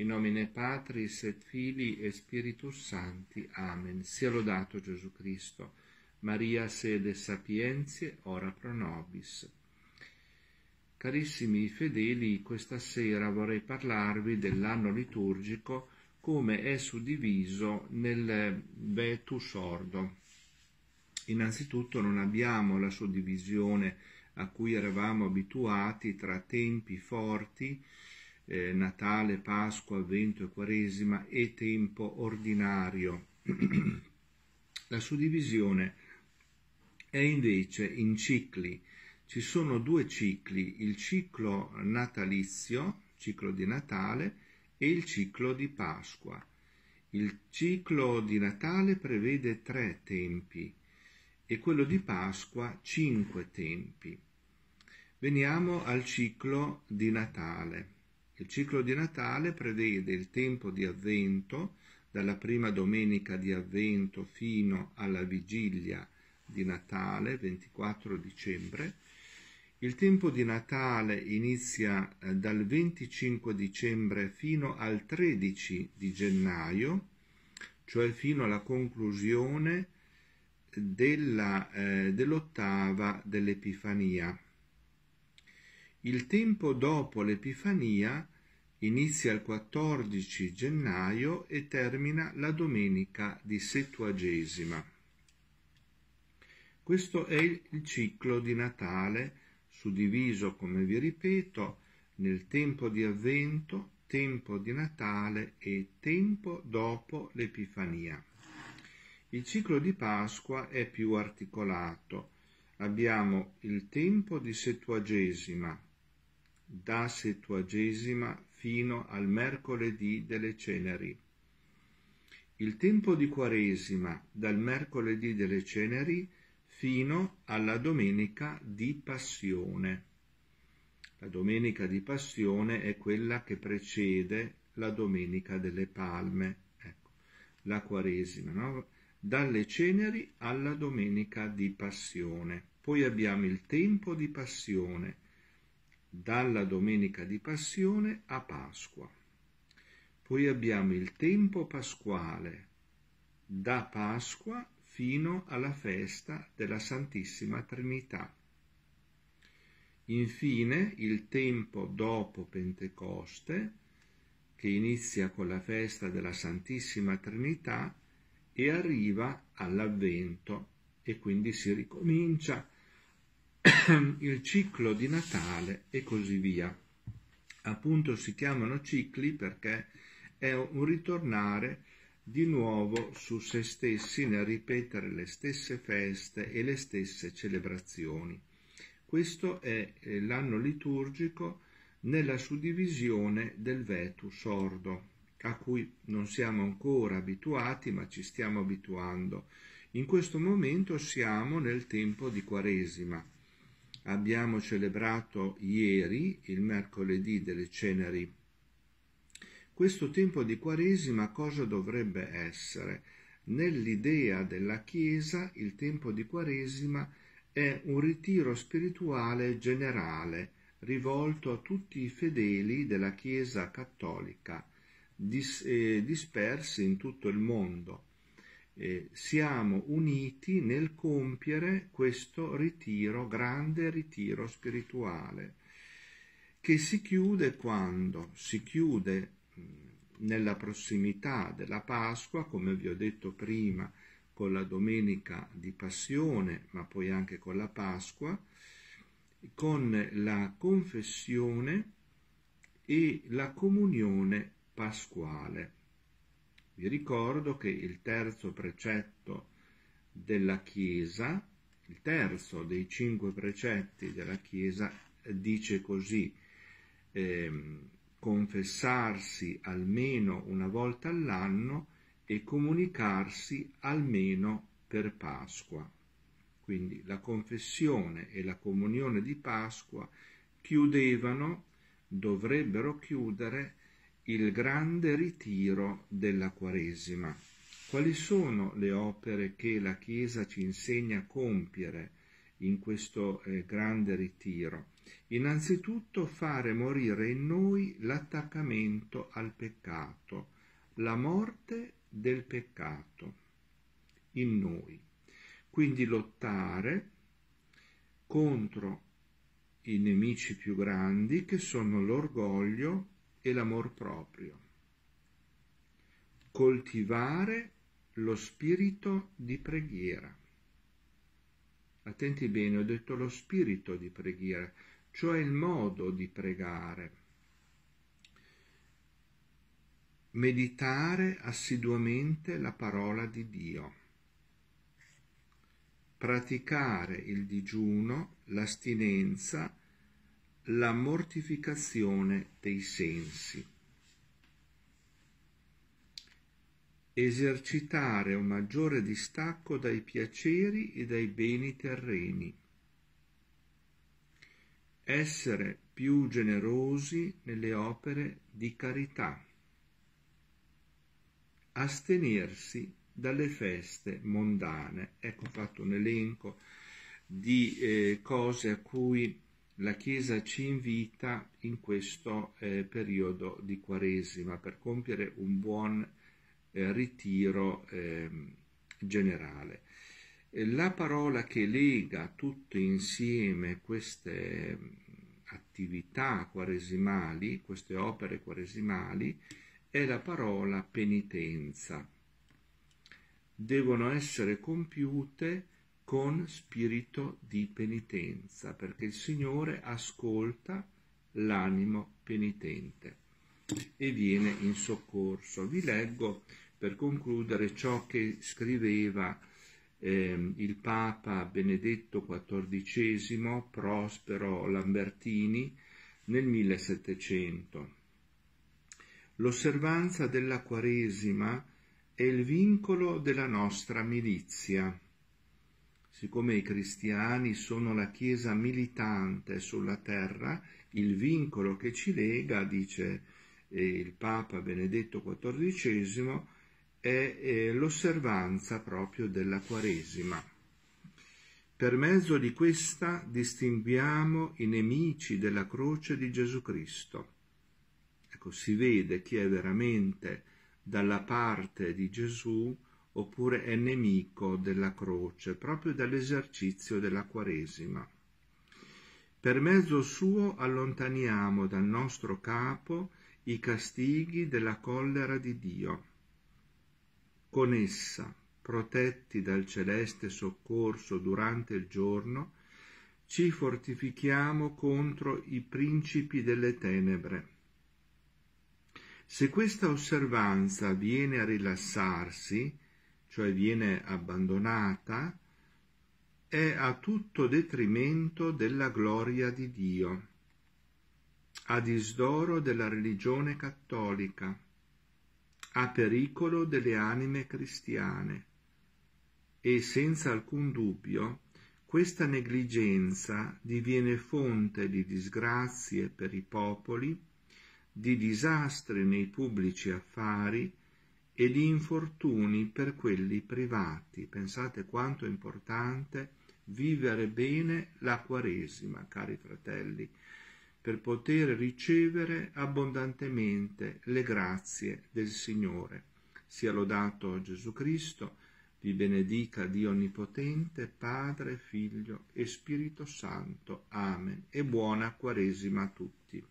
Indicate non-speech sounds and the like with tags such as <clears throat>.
In nomine Patris et Filii e Spiritus Santi. Amen. Sia lodato Gesù Cristo. Maria sede sapienzie, ora pro nobis. Carissimi fedeli, questa sera vorrei parlarvi dell'anno liturgico come è suddiviso nel Vetus ordo. Innanzitutto non abbiamo la suddivisione a cui eravamo abituati tra tempi forti, eh, Natale, Pasqua, Avvento e Quaresima e tempo ordinario. <clears throat> La suddivisione è invece in cicli. Ci sono due cicli, il ciclo natalizio, ciclo di Natale, e il ciclo di Pasqua. Il ciclo di Natale prevede tre tempi e quello di Pasqua cinque tempi. Veniamo al ciclo di Natale. Il ciclo di Natale prevede il tempo di avvento, dalla prima domenica di avvento fino alla vigilia di Natale, 24 dicembre. Il tempo di Natale inizia eh, dal 25 dicembre fino al 13 di gennaio, cioè fino alla conclusione della, eh, dell'ottava dell'Epifania. Il tempo dopo l'Epifania inizia il 14 gennaio e termina la domenica di Settuagesima. Questo è il ciclo di Natale, suddiviso, come vi ripeto, nel tempo di avvento, tempo di Natale e tempo dopo l'Epifania. Il ciclo di Pasqua è più articolato. Abbiamo il tempo di settuagesima, da settuagesima fino al mercoledì delle ceneri. Il tempo di Quaresima dal mercoledì delle ceneri fino alla domenica di Passione. La domenica di Passione è quella che precede la domenica delle palme, ecco, la Quaresima, no? dalle ceneri alla domenica di Passione. Poi abbiamo il tempo di Passione, dalla domenica di passione a Pasqua. Poi abbiamo il tempo pasquale, da Pasqua fino alla festa della Santissima Trinità. Infine il tempo dopo Pentecoste, che inizia con la festa della Santissima Trinità e arriva all'Avvento e quindi si ricomincia <coughs> il ciclo di Natale e così via. Appunto si chiamano cicli perché è un ritornare di nuovo su se stessi nel ripetere le stesse feste e le stesse celebrazioni. Questo è eh, l'anno liturgico nella suddivisione del vetu sordo, a cui non siamo ancora abituati ma ci stiamo abituando. In questo momento siamo nel tempo di Quaresima abbiamo celebrato ieri, il mercoledì delle ceneri. Questo tempo di Quaresima cosa dovrebbe essere? Nell'idea della Chiesa il tempo di Quaresima è un ritiro spirituale generale rivolto a tutti i fedeli della Chiesa cattolica dis- eh, dispersi in tutto il mondo eh, siamo uniti nel compiere questo ritiro, grande ritiro spirituale, che si chiude quando? Si chiude nella prossimità della Pasqua, come vi ho detto prima, con la domenica di passione, ma poi anche con la Pasqua, con la confessione e la comunione pasquale. Vi ricordo che il terzo precetto della Chiesa, il terzo dei cinque precetti della Chiesa, dice così, ehm, confessarsi almeno una volta all'anno e comunicarsi almeno per Pasqua. Quindi la confessione e la comunione di Pasqua chiudevano, dovrebbero chiudere il grande ritiro della Quaresima. Quali sono le opere che la Chiesa ci insegna a compiere in questo eh, grande ritiro? Innanzitutto fare morire in noi l'attaccamento al peccato, la morte del peccato in noi. Quindi lottare contro i nemici più grandi che sono l'orgoglio, e l'amor proprio. Coltivare lo spirito di preghiera. Attenti bene, ho detto lo spirito di preghiera, cioè il modo di pregare. Meditare assiduamente la parola di Dio. Praticare il digiuno, l'astinenza la mortificazione dei sensi. Esercitare un maggiore distacco dai piaceri e dai beni terreni. Essere più generosi nelle opere di carità. Astenersi dalle feste mondane. Ecco ho fatto un elenco di eh, cose a cui la Chiesa ci invita in questo eh, periodo di Quaresima per compiere un buon eh, ritiro eh, generale. La parola che lega tutte insieme queste mm, attività quaresimali, queste opere quaresimali, è la parola penitenza. Devono essere compiute con spirito di penitenza, perché il Signore ascolta l'animo penitente e viene in soccorso. Vi leggo per concludere ciò che scriveva eh, il Papa Benedetto XIV, Prospero Lambertini, nel 1700. L'osservanza della Quaresima è il vincolo della nostra milizia siccome i cristiani sono la Chiesa militante sulla terra, il vincolo che ci lega, dice eh, il Papa Benedetto XIV, è eh, l'osservanza proprio della Quaresima. Per mezzo di questa distinguiamo i nemici della croce di Gesù Cristo. Ecco, si vede chi è veramente dalla parte di Gesù, oppure è nemico della croce, proprio dall'esercizio della Quaresima. Per mezzo suo allontaniamo dal nostro capo i castighi della collera di Dio. Con essa, protetti dal celeste soccorso durante il giorno, ci fortifichiamo contro i principi delle tenebre. Se questa osservanza viene a rilassarsi, cioè viene abbandonata, è a tutto detrimento della gloria di Dio, a disdoro della religione cattolica, a pericolo delle anime cristiane. E senza alcun dubbio questa negligenza diviene fonte di disgrazie per i popoli, di disastri nei pubblici affari, e di infortuni per quelli privati. Pensate quanto è importante vivere bene la Quaresima, cari fratelli, per poter ricevere abbondantemente le grazie del Signore. Sia lodato Gesù Cristo, vi benedica Dio Onnipotente, Padre, Figlio e Spirito Santo. Amen. E buona Quaresima a tutti.